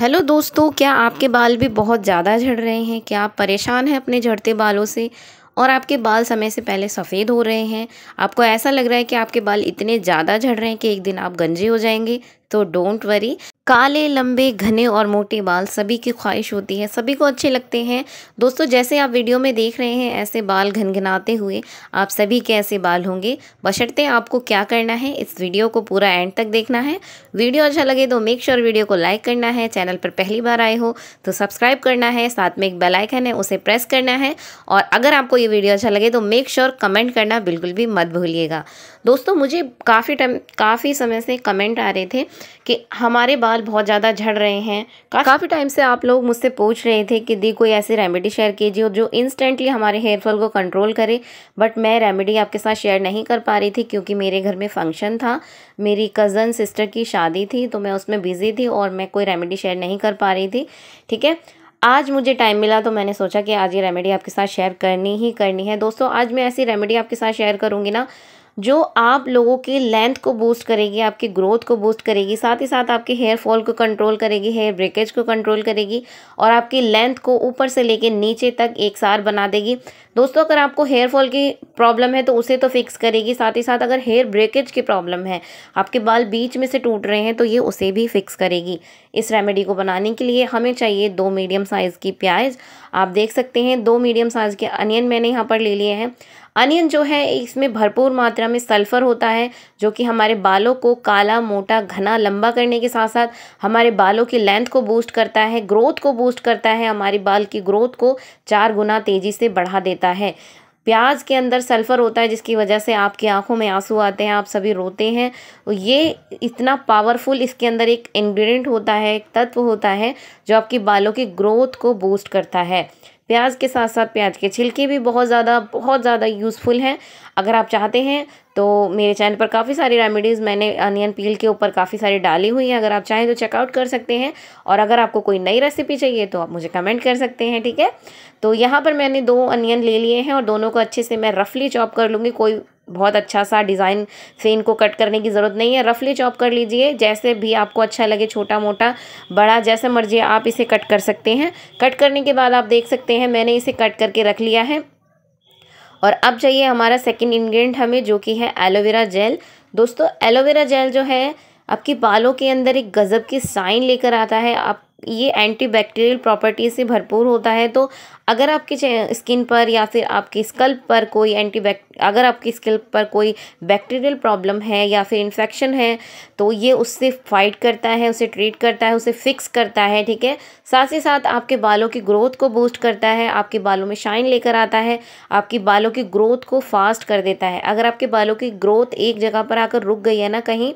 hello दोस्तों क्या आपके बाल भी बहुत ज़्यादा झड़ रहे हैं क्या आप परेशान हैं अपने झड़ते बालों से और आपके बाल समय से पहले सफ़ेद हो रहे हैं आपको ऐसा लग रहा है कि आपके बाल इतने ज़्यादा झड़ रहे हैं कि एक दिन आप गंजे हो जाएंगे तो डोंट वरी काले लंबे घने और मोटे बाल सभी की ख्वाहिश होती है सभी को अच्छे लगते हैं दोस्तों जैसे आप वीडियो में देख रहे हैं ऐसे बाल घनघनाते हुए आप सभी के ऐसे बाल होंगे बशर्ते आपको क्या करना है इस वीडियो को पूरा एंड तक देखना है वीडियो अच्छा लगे तो मेक श्योर वीडियो को लाइक करना है चैनल पर पहली बार आए हो तो सब्सक्राइब करना है साथ में एक बेलाइकन है उसे प्रेस करना है और अगर आपको ये वीडियो अच्छा लगे तो मेक श्योर कमेंट करना बिल्कुल भी मत भूलिएगा दोस्तों मुझे काफ़ी टाइम काफ़ी समय से कमेंट आ रहे थे कि हमारे बाल बाल बहुत ज़्यादा झड़ रहे हैं काफ़ी टाइम से आप लोग मुझसे पूछ रहे थे कि दी कोई ऐसी रेमेडी शेयर कीजिए जो इंस्टेंटली हमारे हेयरफॉल को कंट्रोल करे बट मैं रेमेडी आपके साथ शेयर नहीं कर पा रही थी क्योंकि मेरे घर में फंक्शन था मेरी कज़न सिस्टर की शादी थी तो मैं उसमें बिज़ी थी और मैं कोई रेमेडी शेयर नहीं कर पा रही थी ठीक है आज मुझे टाइम मिला तो मैंने सोचा कि आज ये रेमेडी आपके साथ शेयर करनी ही करनी है दोस्तों आज मैं ऐसी रेमेडी आपके साथ शेयर करूँगी ना जो आप लोगों के लेंथ को बूस्ट करेगी आपकी ग्रोथ को बूस्ट करेगी साथ ही साथ आपके हेयर फॉल को कंट्रोल करेगी हेयर ब्रेकेज को कंट्रोल करेगी और आपकी लेंथ को ऊपर से लेके नीचे तक एक सार बना देगी दोस्तों अगर आपको हेयर फॉल की प्रॉब्लम है तो उसे तो फिक्स करेगी साथ ही साथ अगर हेयर ब्रेकेज की प्रॉब्लम है आपके बाल बीच में से टूट रहे हैं तो ये उसे भी फिक्स करेगी इस रेमेडी को बनाने के लिए हमें चाहिए दो मीडियम साइज़ की प्याज आप देख सकते हैं दो मीडियम साइज़ के अनियन मैंने यहाँ पर ले लिए हैं अनियन जो है इसमें भरपूर मात्रा में सल्फ़र होता है जो कि हमारे बालों को काला मोटा घना लंबा करने के साथ साथ हमारे बालों की लेंथ को बूस्ट करता है ग्रोथ को बूस्ट करता है हमारे बाल की ग्रोथ को चार गुना तेज़ी से बढ़ा देता है प्याज के अंदर सल्फ़र होता है जिसकी वजह से आपकी आंखों में आंसू आते हैं आप सभी रोते हैं ये इतना पावरफुल इसके अंदर एक इंग्रेडिएंट होता है एक तत्व होता है जो आपकी बालों की ग्रोथ को बूस्ट करता है प्याज के साथ साथ प्याज के छिलके भी बहुत ज़्यादा बहुत ज़्यादा यूज़फुल हैं अगर आप चाहते हैं तो मेरे चैनल पर काफ़ी सारी रेमेडीज़ मैंने अनियन पील के ऊपर काफ़ी सारी डाली हुई हैं अगर आप चाहें तो चेकआउट कर सकते हैं और अगर आपको कोई नई रेसिपी चाहिए तो आप मुझे कमेंट कर सकते हैं ठीक है तो यहाँ पर मैंने दो अनियन ले लिए हैं और दोनों को अच्छे से मैं रफली चॉप कर लूँगी कोई बहुत अच्छा सा डिज़ाइन से इनको कट करने की ज़रूरत नहीं है रफली चॉप कर लीजिए जैसे भी आपको अच्छा लगे छोटा मोटा बड़ा जैसे मर्जी आप इसे कट कर सकते हैं कट करने के बाद आप देख सकते हैं मैंने इसे कट करके रख लिया है और अब चाहिए हमारा सेकेंड इन्ग्रीडियंट हमें जो कि है एलोवेरा जेल दोस्तों एलोवेरा जेल जो है आपके बालों के अंदर एक गज़ब की साइन लेकर आता है आप ये एंटी बैक्टीरियल प्रॉपर्टी से भरपूर होता है तो अगर आपके स्किन पर या फिर आपकी स्कल्प पर कोई एंटी अगर आपकी स्किल पर कोई बैक्टीरियल प्रॉब्लम है या फिर इन्फेक्शन है तो ये उससे फाइट करता है उसे ट्रीट करता है उसे फिक्स करता है ठीक है साथ ही साथ आपके बालों की ग्रोथ को बूस्ट करता है आपके बालों में शाइन लेकर आता है आपकी बालों की ग्रोथ को फास्ट कर देता है अगर आपके बालों की ग्रोथ एक जगह पर आकर रुक गई है ना कहीं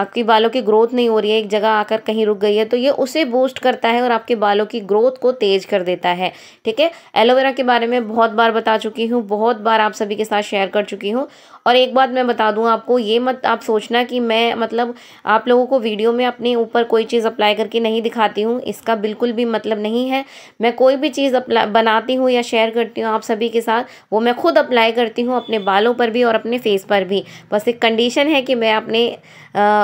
आपकी बालों की ग्रोथ नहीं हो रही है एक जगह आकर कहीं रुक गई है तो ये उसे बूस्ट करता है और आपके बालों की ग्रोथ को तेज़ कर देता है ठीक है एलोवेरा के बारे में बहुत बार बता चुकी हूँ बहुत बार आप सभी के साथ शेयर कर चुकी हूँ और एक बात मैं बता दूँ आपको ये मत आप सोचना कि मैं मतलब आप लोगों को वीडियो में अपने ऊपर कोई चीज़ अप्लाई करके नहीं दिखाती हूँ इसका बिल्कुल भी मतलब नहीं है मैं कोई भी चीज़ अप्लाई बनाती हूँ या शेयर करती हूँ आप सभी के साथ वो मैं खुद अप्लाई करती हूँ अपने बालों पर भी और अपने फेस पर भी बस एक कंडीशन है कि मैं अपने आ,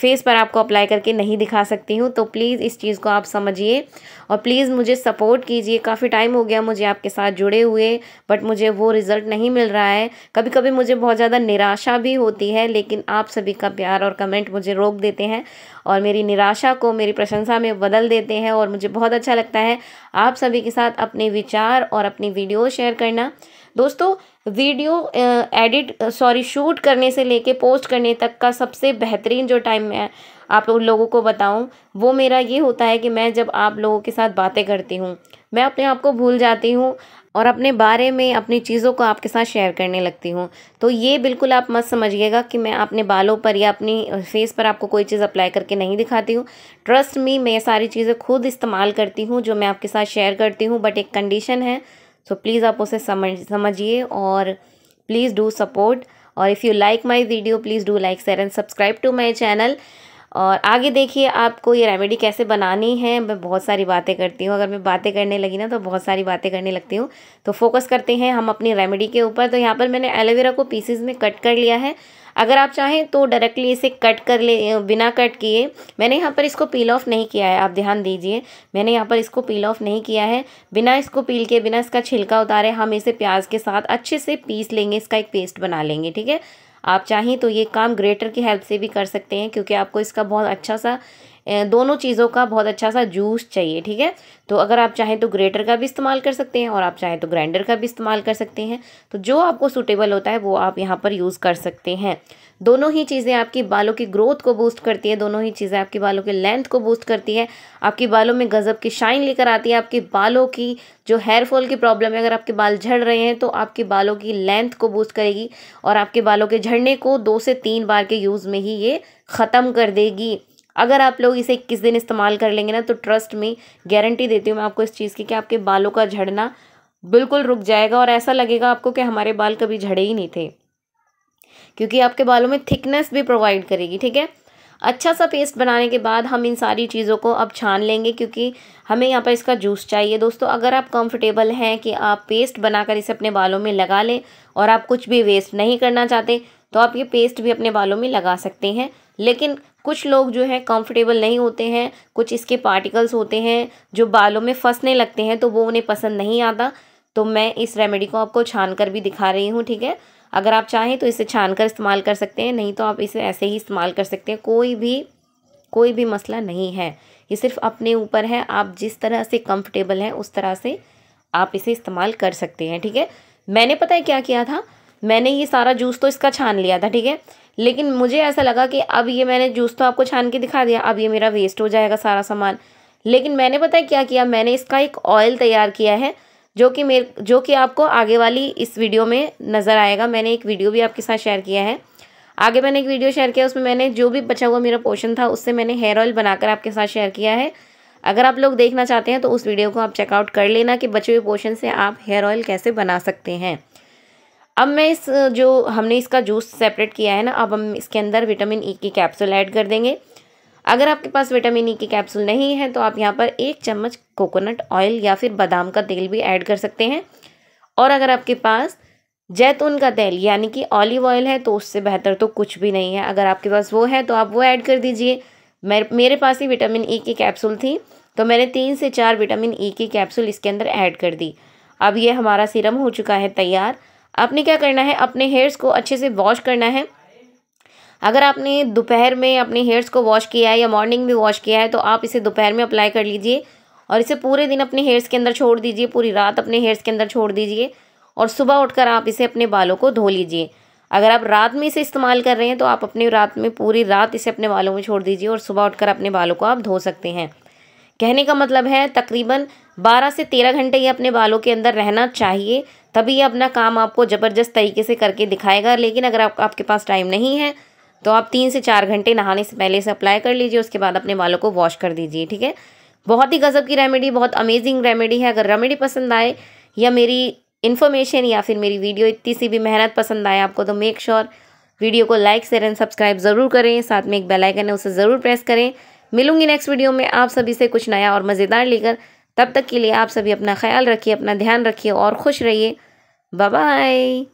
फेस पर आपको अप्लाई करके नहीं दिखा सकती हूँ तो प्लीज़ इस चीज़ को आप समझिए और प्लीज़ मुझे सपोर्ट कीजिए काफ़ी टाइम हो गया मुझे आपके साथ जुड़े हुए बट मुझे वो रिज़ल्ट नहीं मिल रहा है कभी कभी मुझे बहुत ज़्यादा निराशा भी होती है लेकिन आप सभी का प्यार और कमेंट मुझे रोक देते हैं और मेरी निराशा को मेरी प्रशंसा में बदल देते हैं और मुझे बहुत अच्छा लगता है आप सभी के साथ अपने विचार और अपनी वीडियो शेयर करना दोस्तों वीडियो एडिट सॉरी शूट करने से लेके पोस्ट करने तक का सबसे बेहतरीन जो टाइम मैं आप उन लोगों को बताऊं वो मेरा ये होता है कि मैं जब आप लोगों के साथ बातें करती हूँ मैं अपने आप को भूल जाती हूँ और अपने बारे में अपनी चीज़ों को आपके साथ शेयर करने लगती हूँ तो ये बिल्कुल आप मत समझिएगा कि मैं अपने बालों पर या अपनी फेस पर आपको कोई चीज़ अप्लाई करके नहीं दिखाती हूँ ट्रस्ट मी मैं सारी चीज़ें खुद इस्तेमाल करती हूँ जो मैं आपके साथ शेयर करती हूँ बट एक कंडीशन है सो प्लीज़ आप उसे समझ समझिए और प्लीज़ डू सपोर्ट और if you like my video please do like sir and subscribe to my channel और आगे देखिए आपको ये रेमेडी कैसे बनानी है मैं बहुत सारी बातें करती हूँ अगर मैं बातें करने लगी ना तो बहुत सारी बातें करने लगती हूँ तो फोकस करते हैं हम अपनी रेमेडी के ऊपर तो यहाँ पर मैंने एलोवेरा को पीसेज में कट कर लिया है अगर आप चाहें तो डायरेक्टली इसे कट कर ले बिना कट किए मैंने यहाँ पर इसको पील ऑफ नहीं किया है आप ध्यान दीजिए मैंने यहाँ पर इसको पील ऑफ नहीं किया है बिना इसको पील के बिना इसका छिलका उतारे हम इसे प्याज के साथ अच्छे से पीस लेंगे इसका एक पेस्ट बना लेंगे ठीक है आप चाहें तो ये काम ग्रेटर की हेल्प से भी कर सकते हैं क्योंकि आपको इसका बहुत अच्छा सा दोनों चीज़ों का बहुत अच्छा सा जूस चाहिए ठीक है तो अगर आप चाहें तो ग्रेटर का भी इस्तेमाल कर सकते हैं और आप चाहें तो ग्राइंडर का भी इस्तेमाल कर सकते हैं तो जो आपको सूटेबल होता है वो आप यहाँ पर यूज़ कर सकते हैं दोनों ही चीज़ें आपकी बालों की ग्रोथ को बूस्ट करती है दोनों ही चीज़ें आपके बालों के लेंथ को बूस्ट करती है आपके बालों में गज़ब की शाइन लेकर आती है आपके बालों की जो हेयर फॉल की प्रॉब्लम है अगर आपके बाल झड़ रहे हैं तो आपके बालों की लेंथ को बूस्ट करेगी और आपके बालों के झड़ने को दो से तीन बार के यूज़ में ही ये ख़त्म कर देगी अगर आप लोग इसे इक्कीस दिन इस्तेमाल कर लेंगे ना तो ट्रस्ट में गारंटी देती हूँ मैं आपको इस चीज़ की कि आपके बालों का झड़ना बिल्कुल रुक जाएगा और ऐसा लगेगा आपको कि हमारे बाल कभी झड़े ही नहीं थे क्योंकि आपके बालों में थिकनेस भी प्रोवाइड करेगी ठीक है अच्छा सा पेस्ट बनाने के बाद हम इन सारी चीज़ों को अब छान लेंगे क्योंकि हमें यहाँ पर इसका जूस चाहिए दोस्तों अगर आप कंफर्टेबल हैं कि आप पेस्ट बनाकर इसे अपने बालों में लगा लें और आप कुछ भी वेस्ट नहीं करना चाहते तो आप ये पेस्ट भी अपने बालों में लगा सकते हैं लेकिन कुछ लोग जो है कंफर्टेबल नहीं होते हैं कुछ इसके पार्टिकल्स होते हैं जो बालों में फंसने लगते हैं तो वो उन्हें पसंद नहीं आता तो मैं इस रेमेडी को आपको छान कर भी दिखा रही हूँ ठीक है अगर आप चाहें तो इसे छान कर इस्तेमाल कर सकते हैं नहीं तो आप इसे ऐसे ही इस्तेमाल कर सकते हैं कोई भी कोई भी मसला नहीं है ये सिर्फ अपने ऊपर है आप जिस तरह से कंफर्टेबल हैं उस तरह से आप इसे इस्तेमाल कर सकते हैं ठीक है मैंने पता है क्या किया था मैंने ये सारा जूस तो इसका छान लिया था ठीक है लेकिन मुझे ऐसा लगा कि अब ये मैंने जूस तो आपको छान के दिखा दिया अब ये मेरा वेस्ट हो जाएगा सारा सामान लेकिन मैंने पता है क्या किया मैंने इसका एक ऑयल तैयार किया है जो कि मेरे जो कि आपको आगे वाली इस वीडियो में नज़र आएगा मैंने एक वीडियो भी आपके साथ शेयर किया है आगे मैंने एक वीडियो शेयर किया उसमें मैंने जो भी बचा हुआ मेरा पोर्शन था उससे मैंने हेयर ऑयल बनाकर आपके साथ शेयर किया है अगर आप लोग देखना चाहते हैं तो उस वीडियो को आप चेकआउट कर लेना कि बचे हुए पोर्शन से आप हेयर ऑयल कैसे बना सकते हैं अब मैं इस जो हमने इसका जूस सेपरेट किया है ना अब हम इसके अंदर विटामिन ई e की कैप्सूल ऐड कर देंगे अगर आपके पास विटामिन ई e की कैप्सूल नहीं है तो आप यहाँ पर एक चम्मच कोकोनट ऑयल या फिर बादाम का तेल भी ऐड कर सकते हैं और अगर आपके पास जैतून का तेल यानी कि ऑलिव ऑयल है तो उससे बेहतर तो कुछ भी नहीं है अगर आपके पास वो है तो आप वो ऐड कर दीजिए मेरे पास ही विटामिन ई e की कैप्सूल थी तो मैंने तीन से चार विटामिन ई e की कैप्सूल इसके अंदर ऐड कर दी अब ये हमारा सीरम हो चुका है तैयार आपने क्या करना है अपने हेयर्स को अच्छे से वॉश करना है अगर आपने दोपहर में अपने हेयर्स को वॉश किया है या मॉर्निंग में वॉश किया है तो आप इसे दोपहर में अप्लाई कर लीजिए और इसे पूरे दिन अपने हेयर्स के अंदर छोड़ दीजिए पूरी रात अपने हेयर्स के अंदर छोड़ दीजिए और सुबह उठकर आप इसे अपने बालों को धो लीजिए अगर आप रात में इसे इस्तेमाल कर रहे हैं तो आप अपने रात में पूरी रात इसे अपने बालों में छोड़ दीजिए और सुबह उठकर अपने बालों को आप धो सकते हैं कहने का मतलब है तकरीबन 12 से 13 घंटे ये अपने बालों के अंदर रहना चाहिए तभी अपना काम आपको ज़बरदस्त तरीके से करके दिखाएगा लेकिन अगर आप, आपके पास टाइम नहीं है तो आप तीन से चार घंटे नहाने से पहले से अप्लाई कर लीजिए उसके बाद अपने बालों को वॉश कर दीजिए ठीक है बहुत ही गज़ब की रेमेडी बहुत अमेजिंग रेमेडी है अगर रेमेडी पसंद आए या मेरी इन्फॉर्मेशन या फिर मेरी वीडियो इतनी सी भी मेहनत पसंद आए आपको तो मेक श्योर वीडियो को लाइक शेयर एंड सब्सक्राइब ज़रूर करें साथ में एक बेल आइकन है उसे ज़रूर प्रेस करें मिलूंगी नेक्स्ट वीडियो में आप सभी से कुछ नया और मज़ेदार लेकर तब तक के लिए आप सभी अपना ख्याल रखिए अपना ध्यान रखिए और खुश रहिए Bye-bye